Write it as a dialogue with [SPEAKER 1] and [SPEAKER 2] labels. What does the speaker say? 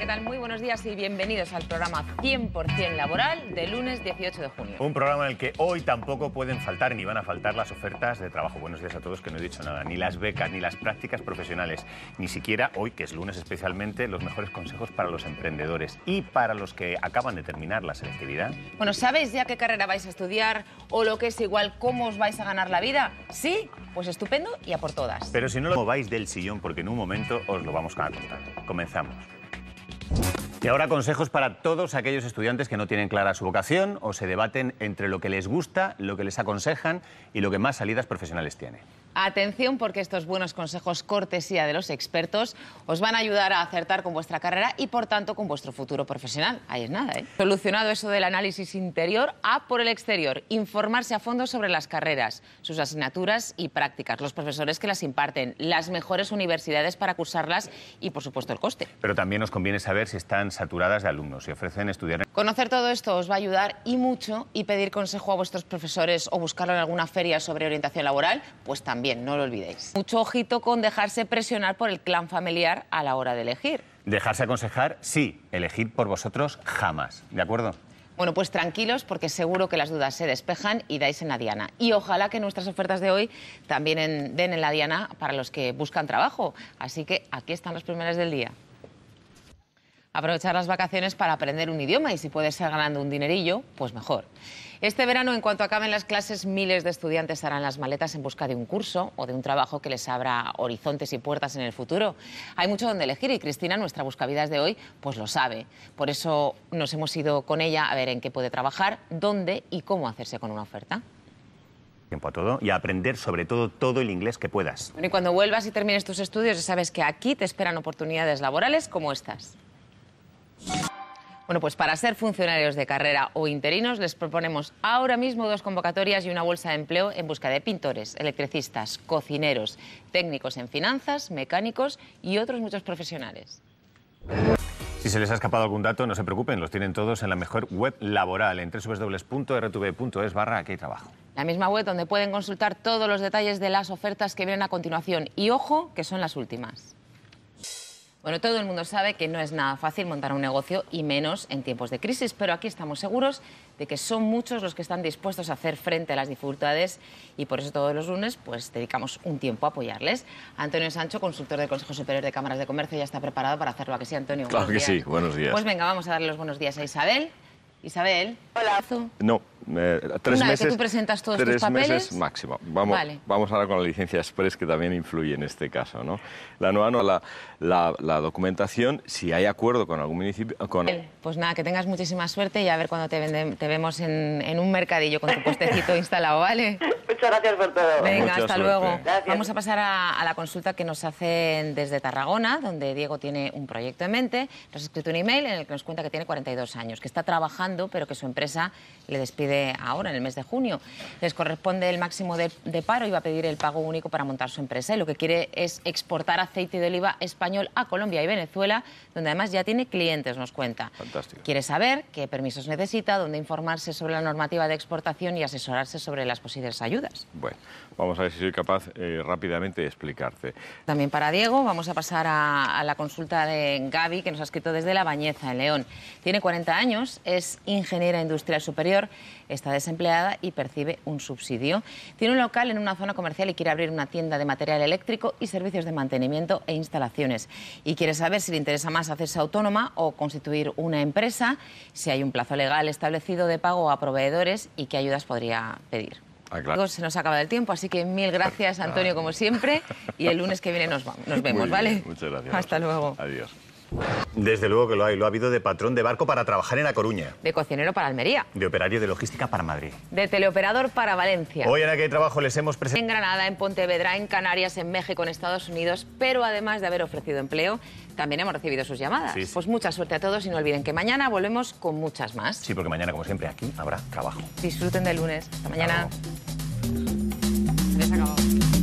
[SPEAKER 1] ¿qué tal? Muy buenos días y bienvenidos al programa 100% laboral de lunes 18 de junio.
[SPEAKER 2] Un programa en el que hoy tampoco pueden faltar ni van a faltar las ofertas de trabajo. Buenos días a todos, que no he dicho nada, ni las becas, ni las prácticas profesionales, ni siquiera hoy, que es lunes especialmente, los mejores consejos para los emprendedores y para los que acaban de terminar la selectividad.
[SPEAKER 1] Bueno, ¿sabéis ya qué carrera vais a estudiar o lo que es igual cómo os vais a ganar la vida? Sí, pues estupendo y a por todas.
[SPEAKER 2] Pero si no lo mováis del sillón porque en un momento os lo vamos a contar. Comenzamos. Y ahora consejos para todos aquellos estudiantes que no tienen clara su vocación o se debaten entre lo que les gusta, lo que les aconsejan y lo que más salidas profesionales tiene.
[SPEAKER 1] Atención porque estos buenos consejos cortesía de los expertos os van a ayudar a acertar con vuestra carrera y por tanto con vuestro futuro profesional. Ahí es nada, ¿eh? Solucionado eso del análisis interior a por el exterior, informarse a fondo sobre las carreras, sus asignaturas y prácticas, los profesores que las imparten, las mejores universidades para cursarlas y por supuesto el coste. Pero
[SPEAKER 2] también nos conviene saber si están saturadas de alumnos y si ofrecen estudiar.
[SPEAKER 1] Conocer todo esto os va a ayudar y mucho y pedir consejo a vuestros profesores o buscarlo en alguna feria sobre orientación laboral, pues también no lo olvidéis. Mucho ojito con dejarse presionar por el clan familiar a la hora de elegir.
[SPEAKER 2] Dejarse aconsejar, sí. Elegir por vosotros, jamás. ¿De acuerdo?
[SPEAKER 1] Bueno, pues tranquilos porque seguro que las dudas se despejan y dais en la diana. Y ojalá que nuestras ofertas de hoy también den en la diana para los que buscan trabajo. Así que aquí están los primeros del día. Aprovechar las vacaciones para aprender un idioma y si puedes estar ganando un dinerillo, pues mejor. Este verano, en cuanto acaben las clases, miles de estudiantes harán las maletas en busca de un curso o de un trabajo que les abra horizontes y puertas en el futuro. Hay mucho donde elegir y Cristina, nuestra buscavidas de hoy, pues lo sabe. Por eso nos hemos ido con ella a ver en qué puede trabajar, dónde y cómo hacerse con una oferta
[SPEAKER 2] tiempo a todo y aprender sobre todo todo el inglés que puedas.
[SPEAKER 1] y cuando vuelvas y termines tus estudios, ya sabes que aquí te esperan oportunidades laborales como estas. Bueno, pues para ser funcionarios de carrera o interinos les proponemos ahora mismo dos convocatorias y una bolsa de empleo en busca de pintores, electricistas, cocineros, técnicos en finanzas, mecánicos y otros muchos profesionales.
[SPEAKER 2] Si se les ha escapado algún dato, no se preocupen, los tienen todos en la mejor web laboral, en www.rtv.es barra trabajo.
[SPEAKER 1] La misma web donde pueden consultar todos los detalles de las ofertas que vienen a continuación. Y ojo, que son las últimas. Bueno, todo el mundo sabe que no es nada fácil montar un negocio y menos en tiempos de crisis, pero aquí estamos seguros de que son muchos los que están dispuestos a hacer frente a las dificultades y por eso todos los lunes pues dedicamos un tiempo a apoyarles. Antonio Sancho, consultor del Consejo Superior de Cámaras de Comercio, ya está preparado para hacerlo. ¿A que sí, Antonio? Claro que
[SPEAKER 2] sí, buenos días. Pues
[SPEAKER 1] venga, vamos a darle los buenos días a Isabel. Isabel. Hola.
[SPEAKER 2] No. Eh, tres Una meses. que tú presentas todos tus papeles. meses máximo. Vamos, vamos ahora con la licencia express que también influye en este caso, ¿no? La nueva no, la, la, documentación, si hay acuerdo con algún municipio. Con...
[SPEAKER 1] Pues nada, que tengas muchísima suerte y a ver cuando te, vemos en, un mercadillo con tu postecito instalado, ¿vale? Muchas gracias por todo. Venga, hasta luego. Vamos a pasar a, a la consulta que nos hacen desde Tarragona, donde Diego tiene un proyecto en mente. Nos ha escrito un email en el que nos cuenta que tiene 42 años, que está trabajando, pero que su empresa le despide ahora, en el mes de junio, les corresponde el máximo de, paro y va a pedir el pago único para montar su empresa. Y lo que quiere es exportar aceite de oliva español a Colombia y Venezuela, donde además ya tiene clientes, nos cuenta. Fantástico. Quiere saber qué permisos necesita, dónde informarse sobre la normativa de exportación y asesorarse sobre las posibles ayudas.
[SPEAKER 2] Bueno, vamos a ver si soy capaz eh, rápidamente de explicarte.
[SPEAKER 1] También para Diego, vamos a pasar a la consulta de Gaby, que nos ha escrito desde La Bañeza, en León. Tiene 40 años, es ingeniera industrial superior está desempleada y percibe un subsidio. Tiene un local en una zona comercial y quiere abrir una tienda de material eléctrico y servicios de mantenimiento e instalaciones. Y quiere saber si le interesa más hacerse autónoma o constituir una empresa, si hay un plazo legal establecido de pago a proveedores y qué ayudas podría pedir. Ah, claro. Pues se nos acaba el tiempo, así que mil gracias, Antonio, como siempre. Y el lunes que viene nos, nos vemos, ¿vale?
[SPEAKER 2] Muchas gracias. Hasta luego. Adiós. Desde luego que lo hay. Lo ha habido de patrón de barco para trabajar en La Coruña.
[SPEAKER 1] De cocinero para Almería. De operario de logística para Madrid. De teleoperador para Valencia. Hoy en
[SPEAKER 2] Aquí hay Trabajo les hemos presentado... En
[SPEAKER 1] Granada, en Pontevedra, en Canarias, en México, en Estados Unidos. Pero además de haber ofrecido empleo, también hemos recibido sus llamadas. Pues mucha suerte a todos y no olviden que mañana volvemos con muchas más.
[SPEAKER 2] Sí, porque mañana, como siempre, aquí habrá
[SPEAKER 1] trabajo. Disfruten del lunes. Hasta mañana. les